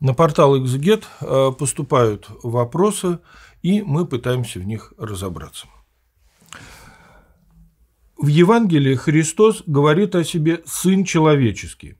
На портал Exeget э, поступают вопросы, и мы пытаемся в них разобраться. В Евангелии Христос говорит о себе «сын человеческий».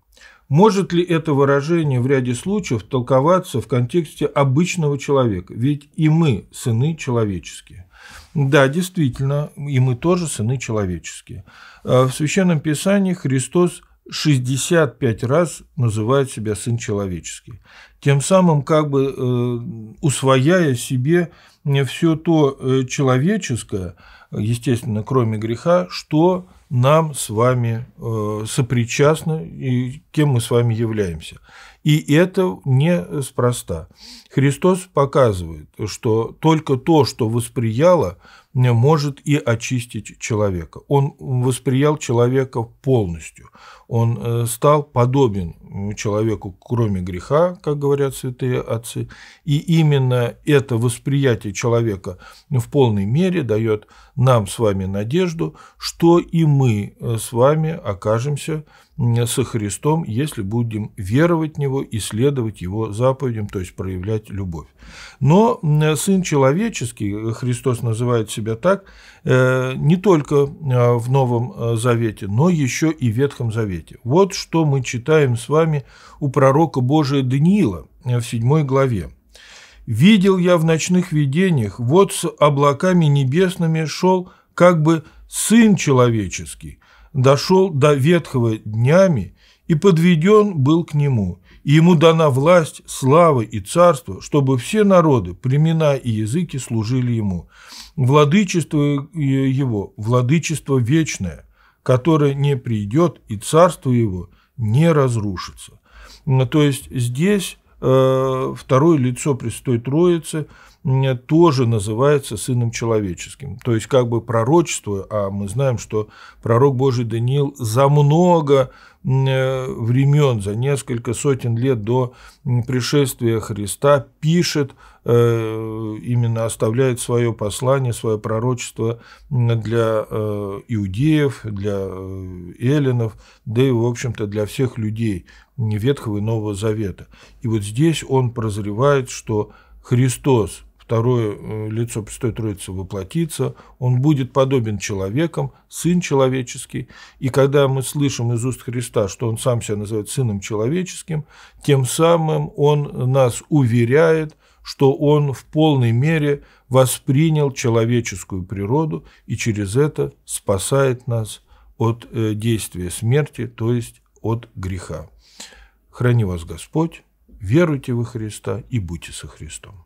Может ли это выражение в ряде случаев толковаться в контексте обычного человека? Ведь и мы – сыны человеческие. Да, действительно, и мы тоже сыны человеческие. Э, в Священном Писании Христос 65 раз называет себя сын человеческий, тем самым как бы э, усвояя себе э, все то э, человеческое, естественно, кроме греха, что нам с вами э, сопричастно и кем мы с вами являемся. И это неспроста. Христос показывает, что только то, что восприяло, может и очистить человека. Он восприял человека полностью. Он э, стал подобен человеку, кроме греха, как говорят святые отцы. И именно это восприятие человека в полной мере дает нам с вами надежду, что и мы э, с вами окажемся со Христом, если будем веровать в Него и следовать Его заповедям, то есть проявлять любовь. Но Сын Человеческий, э, Христос называет себя так, э, не только э, в Новом Завете, но еще и в Ветхом Завете. Вот что мы читаем с вами у пророка Божия Даниила в 7 главе. «Видел я в ночных видениях, вот с облаками небесными шел как бы Сын Человеческий, дошел до ветхого днями и подведен был к нему, и ему дана власть, слава и царство, чтобы все народы, племена и языки служили ему. Владычество его, владычество вечное, которое не придет, и царство его не разрушится. То есть здесь э, второе лицо Престой Троицы – Э, тоже называется сыном человеческим. То есть, как бы пророчество, а мы знаем, что пророк Божий Даниил за много э, времен, за несколько сотен лет до пришествия Христа пишет, э, именно оставляет свое послание, свое пророчество для иудеев, для эллинов, да и, в общем-то, для всех людей Ветхого и Нового Завета. И вот здесь он прозревает, что Христос второе э, лицо Престой Троицы воплотится, он будет подобен человеком, сын человеческий. И когда мы слышим из уст Христа, что он сам себя называет сыном человеческим, тем самым он нас уверяет, что он в полной мере воспринял человеческую природу и через это спасает нас от э, действия смерти, то есть от греха. Храни вас Господь, веруйте во Христа и будьте со Христом.